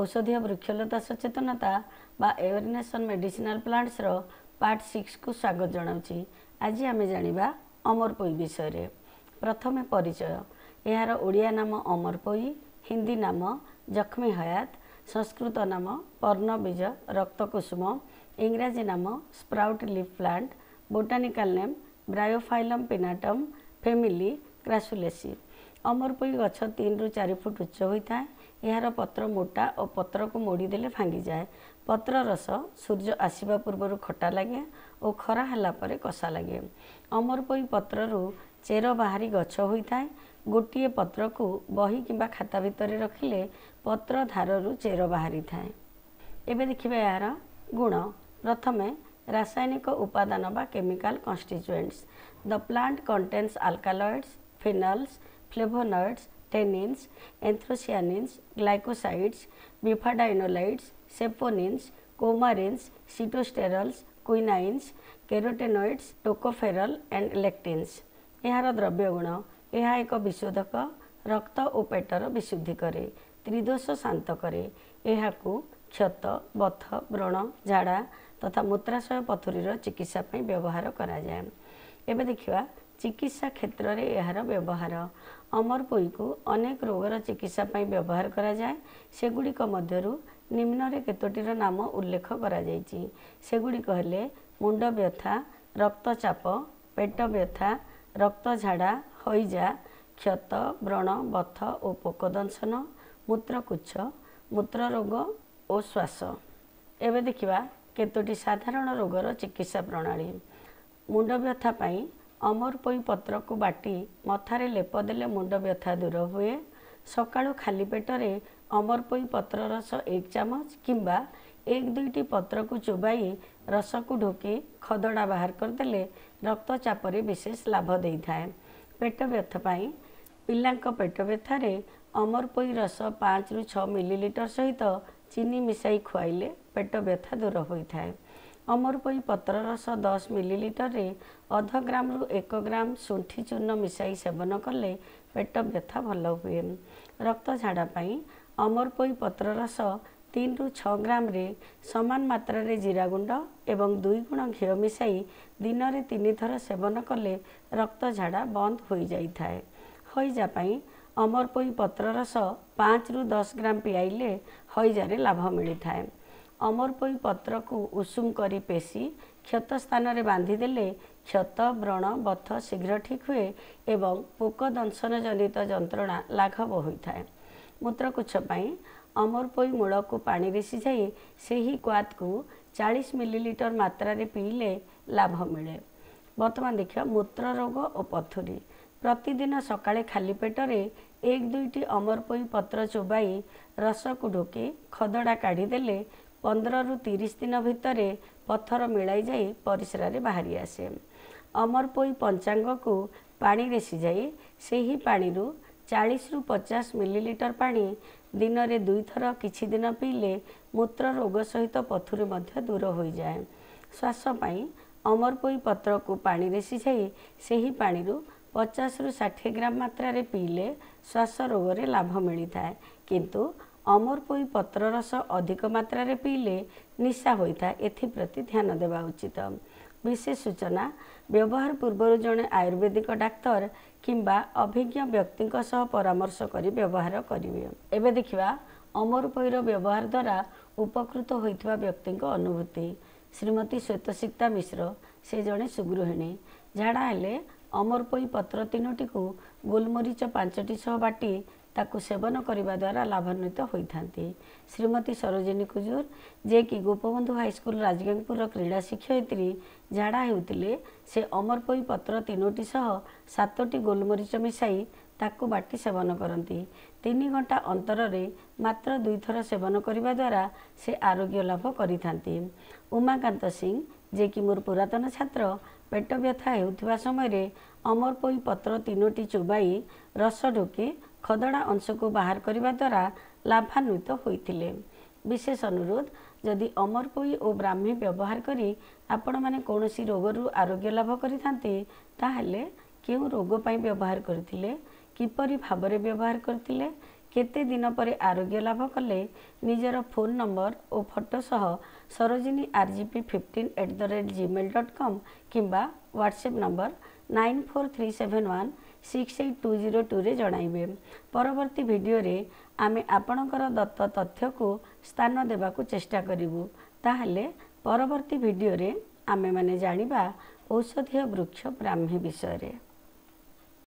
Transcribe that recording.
ଔଷଧୀୟ ବୃକ୍ଷଲତା ସଚେତନତା ବା ଏୱେର୍ନେସ୍ ଅନ୍ ମେଡ଼ିସିନାଲ ପ୍ଲାଣ୍ଟସ୍ର ପାର୍ଟ ସିକ୍ସକୁ ସ୍ୱାଗତ ଜଣାଉଛି ଆଜି ଆମେ ଜାଣିବା ଅମରପୋଇ ବିଷୟରେ ପ୍ରଥମେ ପରିଚୟ ଏହାର ଓଡ଼ିଆ ନାମ ଅମରପୋଇ ହିନ୍ଦୀ ନାମ ଜଖ୍ମୀ ହୟାତ ସଂସ୍କୃତ ନାମ ପର୍ଣ୍ଣବୀଜ ରକ୍ତକୁସୁମ ଇଂରାଜୀ ନାମ sprout leaf plant botanical name bryophyllum pinnatum family crassulaceae ଅମରପୋଇ ଗଛ ତିନିରୁ ଚାରି ଫୁଟ ଉଚ୍ଚ ହୋଇଥାଏ ଏହାର ପତ୍ର ମୋଟା ଓ ପତ୍ରକୁ ମୋଡ଼ି ଦେଲେ ଭାଙ୍ଗିଯାଏ ପତ୍ର ରସ ସୂର୍ଯ୍ୟ ଆସିବା ପୂର୍ବରୁ ଖଟା ଲାଗେ ଓ ଖରା ହେଲା ପରେ କଷା ଲାଗେ ଅମରପୋଇ ପତ୍ରରୁ ଚେର ବାହାରି ଗଛ ହୋଇଥାଏ ଗୋଟିଏ ପତ୍ରକୁ ବହି କିମ୍ବା ଖାତା ଭିତରେ ରଖିଲେ ପତ୍ର ଧାରରୁ ଚେର ବାହାରିଥାଏ ଏବେ ଦେଖିବା ଏହାର ଗୁଣ ପ୍ରଥମେ ରାସାୟନିକ ଉପାଦାନ ବା chemical constituents the plant contains alkaloids phenols flavonoids tannins, anthocyanins, glycosides, bifadienolides, saponins, coumarins, cytosterols, quinines, carotenoids, tocopherol and lectins. ଏହାର ଦ୍ରବ୍ୟଗୁଣ ଏହା ଏକ ବିଶୋଧକ ରକ୍ତ ଓ ପେଟର ବିଶୁଦ୍ଧି କରେ ତ୍ରିଦୋଷ ଶାନ୍ତ କରେ ଏହାକୁ କ୍ଷତ ବଥ ବ୍ରଣ ଝାଡ଼ା ତଥା ମୂତ୍ରାଶୟ ପଥୁରୀର ଚିକିତ୍ସା ପାଇଁ ବ୍ୟବହାର କରାଯାଏ ଏବେ ଦେଖିବା ଚିକିତ୍ସା କ୍ଷେତ୍ରରେ ଏହାର ବ୍ୟବହାର ଅମରପୋଇକୁ ଅନେକ ରୋଗର ଚିକିତ୍ସା ପାଇଁ ବ୍ୟବହାର କରାଯାଏ ସେଗୁଡ଼ିକ ମଧ୍ୟରୁ ନିମ୍ନରେ କେତୋଟିର ନାମ ଉଲ୍ଲେଖ କରାଯାଇଛି ସେଗୁଡ଼ିକ ହେଲେ ମୁଣ୍ଡ ବ୍ୟଥା ରକ୍ତଚାପ ପେଟ ବ୍ୟଥା ରକ୍ତ ଝାଡ଼ା ହଇଜା କ୍ଷତ ବ୍ରଣ ବଥ ଓ ପୋକ ଦଂଶନ ମୂତ୍ରକୁଚ୍ଛ ମୂତ୍ରରୋଗ ଓ ଶ୍ୱାସ ଏବେ ଦେଖିବା କେତୋଟି ସାଧାରଣ ରୋଗର ଚିକିତ୍ସା ପ୍ରଣାଳୀ ମୁଣ୍ଡ ବ୍ୟଥା ପାଇଁ ଅମର ପୋଇ ପତ୍ରକୁ ବାଟି ମଥାରେ ଲେପ ଦେଲେ ମୁଣ୍ଡ ବ୍ୟଥା ଦୂର ହୁଏ ସକାଳୁ ଖାଲି ପେଟରେ ଅମର ପୋଇ ପତ୍ର ରସ ଏକ ଚାମଚ କିମ୍ବା ଏକ ଦୁଇଟି ପତ୍ରକୁ ଚୋବାଇ ରସକୁ ଢୋକି ଖଦଡ଼ା ବାହାର କରିଦେଲେ ରକ୍ତଚାପରେ ବିଶେଷ ଲାଭ ଦେଇଥାଏ ପେଟ ବ୍ୟଥା ପାଇଁ ପିଲାଙ୍କ ପେଟ ବ୍ୟଥାରେ ଅମର ପୋଇ ରସ ପାଞ୍ଚରୁ ଛଅ ମିଲିଲିଟର ସହିତ ଚିନି ମିଶାଇ ଖୁଆଇଲେ ପେଟ ବ୍ୟଥା ଦୂର ହୋଇଥାଏ ଅମରପୋଇ ପତ୍ର ରସ ଦଶ ମିଲିଲିଟରରେ ଅଧ ଗ୍ରାମରୁ ଏକ ଗ୍ରାମ ଶୁଣ୍ଠି ଚୂର୍ଣ୍ଣ ମିଶାଇ ସେବନ କଲେ ପେଟ ବ୍ୟଥା ଭଲ ହୁଏ ରକ୍ତ ଝାଡ଼ା ପାଇଁ ଅମରପୋଇ ପତ୍ର ରସ ତିନିରୁ ଛଅ ଗ୍ରାମରେ ସମାନ ମାତ୍ରାରେ ଜିରାଗୁଣ୍ଡ ଏବଂ ଦୁଇ ଗୁଣ ଘିଅ ମିଶାଇ ଦିନରେ ତିନିଥର ସେବନ କଲେ ରକ୍ତ ଝାଡ଼ା ବନ୍ଦ ହୋଇଯାଇଥାଏ ହଇଜା ପାଇଁ ଅମରପୋଇ ପତ୍ର ରସ ପାଞ୍ଚରୁ ଦଶ ଗ୍ରାମ ପିଆଇଲେ ହଇଜାରେ ଲାଭ ମିଳିଥାଏ ଅମରପୋଇ ପତ୍ରକୁ ଉଷୁମ କରି ପେଷି କ୍ଷତ ସ୍ଥାନରେ ବାନ୍ଧିଦେଲେ କ୍ଷତ ବ୍ରଣ ବଥ ଶୀଘ୍ର ଠିକ୍ ହୁଏ ଏବଂ ପୋକ ଦଂଶନ ଜନିତ ଯନ୍ତ୍ରଣା ଲାଘବ ହୋଇଥାଏ ମୂତ୍ରକୁଛ ପାଇଁ ଅମରପୋଇ ମୂଳକୁ ପାଣିରେ ସିଝାଇ ସେହି କ୍ୱାତକୁ ଚାଳିଶ ମିଲିଲିଟର ମାତ୍ରାରେ ପିଇଲେ ଲାଭ ମିଳେ ବର୍ତ୍ତମାନ ଦେଖିବା ମୂତ୍ର ରୋଗ ଓ ପଥୁରୀ ପ୍ରତିଦିନ ସକାଳେ ଖାଲି ପେଟରେ ଏକ ଦୁଇଟି ଅମରପୋଇ ପତ୍ର ଚୋବାଇ ରସକୁ ଢୋକି ଖଦଡ଼ା କାଢ଼ିଦେଲେ ପନ୍ଦରରୁ ତିରିଶ ଦିନ ଭିତରେ ପଥର ମିଳାଇ ଯାଇ ପରିସ୍ରାରେ ବାହାରି ଆସେ ଅମରପୋଇ ପଞ୍ଚାଙ୍ଗକୁ ପାଣିରେ ସିଝାଇ ସେହି ପାଣିରୁ ଚାଳିଶରୁ ପଚାଶ ମିଲିଲିଟର ପାଣି ଦିନରେ ଦୁଇଥର କିଛି ଦିନ ପିଇଲେ ମୂତ୍ର ରୋଗ ସହିତ ପଥୁରୁ ମଧ୍ୟ ଦୂର ହୋଇଯାଏ ଶ୍ୱାସ ପାଇଁ ଅମରପୋଇ ପତ୍ରକୁ ପାଣିରେ ସିଝାଇ ସେହି ପାଣିରୁ ପଚାଶରୁ ଷାଠିଏ ଗ୍ରାମ ମାତ୍ରାରେ ପିଇଲେ ଶ୍ୱାସ ରୋଗରେ ଲାଭ ମିଳିଥାଏ କିନ୍ତୁ ଅମରପୋଇ ପତ୍ର ରସ ଅଧିକ ମାତ୍ରାରେ ପିଇଲେ ନିଶା ହୋଇଥାଏ ଏଥିପ୍ରତି ଧ୍ୟାନ ଦେବା ଉଚିତ ବିଶେଷ ସୂଚନା ବ୍ୟବହାର ପୂର୍ବରୁ ଜଣେ ଆୟୁର୍ବେଦିକ ଡାକ୍ତର କିମ୍ବା ଅଭିଜ୍ଞ ବ୍ୟକ୍ତିଙ୍କ ସହ ପରାମର୍ଶ କରି ବ୍ୟବହାର କରିବେ ଏବେ ଦେଖିବା ଅମରପୋଇର ବ୍ୟବହାର ଦ୍ୱାରା ଉପକୃତ ହୋଇଥିବା ବ୍ୟକ୍ତିଙ୍କ ଅନୁଭୂତି ଶ୍ରୀମତୀ ଶ୍ୱେତସିକ୍ତା ମିଶ୍ର ସେ ଜଣେ ସୁଗୃହିଣୀ ଝାଡ଼ା ହେଲେ ଅମରପୋଇ ପତ୍ର ତିନୋଟିକୁ ଗୋଲମରିଚ ପାଞ୍ଚଟି ସହ ବାଟି ତାକୁ ସେବନ କରିବା ଦ୍ୱାରା ଲାଭାନ୍ୱିତ ହୋଇଥାନ୍ତି ଶ୍ରୀମତୀ ସରୋଜିନୀ କୁଜୁର ଯିଏକି ଗୋପବନ୍ଧୁ ହାଇସ୍କୁଲ ରାଜଗାଙ୍ଗପୁରର କ୍ରୀଡ଼ା ଶିକ୍ଷୟିତ୍ରୀ ଝାଡ଼ା ହେଉଥିଲେ ସେ ଅମରପୋଇ ପତ୍ର ତିନୋଟି ସହ ସାତଟି ଗୋଲମରିଚ ମିଶାଇ ତାକୁ ବାଟି ସେବନ କରନ୍ତି ତିନି ଘଣ୍ଟା ଅନ୍ତରରେ ମାତ୍ର ଦୁଇଥର ସେବନ କରିବା ଦ୍ୱାରା ସେ ଆରୋଗ୍ୟ ଲାଭ କରିଥାନ୍ତି ଉମାକାନ୍ତ ସିଂ ଯିଏକି ମୋର ପୁରାତନ ଛାତ୍ର ପେଟ ବ୍ୟଥା ହେଉଥିବା ସମୟରେ ଅମରପୋଇ ପତ୍ର ତିନୋଟି ଚୋବାଇ ରସ ଢୋକି ଖଦଡ଼ା ଅଂଶକୁ ବାହାର କରିବା ଦ୍ୱାରା ଲାଭାନ୍ୱିତ ହୋଇଥିଲେ ବିଶେଷ ଅନୁରୋଧ ଯଦି ଅମରପୋଇ ଓ ବ୍ରାହ୍ମୀ ବ୍ୟବହାର କରି ଆପଣମାନେ କୌଣସି ରୋଗରୁ ଆରୋଗ୍ୟ ଲାଭ କରିଥାନ୍ତି ତାହେଲେ କେଉଁ ରୋଗ ପାଇଁ ବ୍ୟବହାର କରିଥିଲେ କିପରି ଭାବରେ ବ୍ୟବହାର କରିଥିଲେ କେତେ ଦିନ ପରେ ଆରୋଗ୍ୟ ଲାଭ କଲେ ନିଜର ଫୋନ୍ ନମ୍ବର ଓ ଫଟୋ ସହ Sarojini R G P fifteen at the rate Gmail dot com କିମ୍ବା WhatsApp number nine four three seven one six eight two zero two रे जड़ाइबे परवर्ती वीडियो रे आमे आपणकर दत्त तथ्य को स्थान देबा को चेष्टा करिवु ताहले परवर्ती वीडियो रे आमे माने जानिबा औषधीय वृक्ष ब्राह्मी विषय रे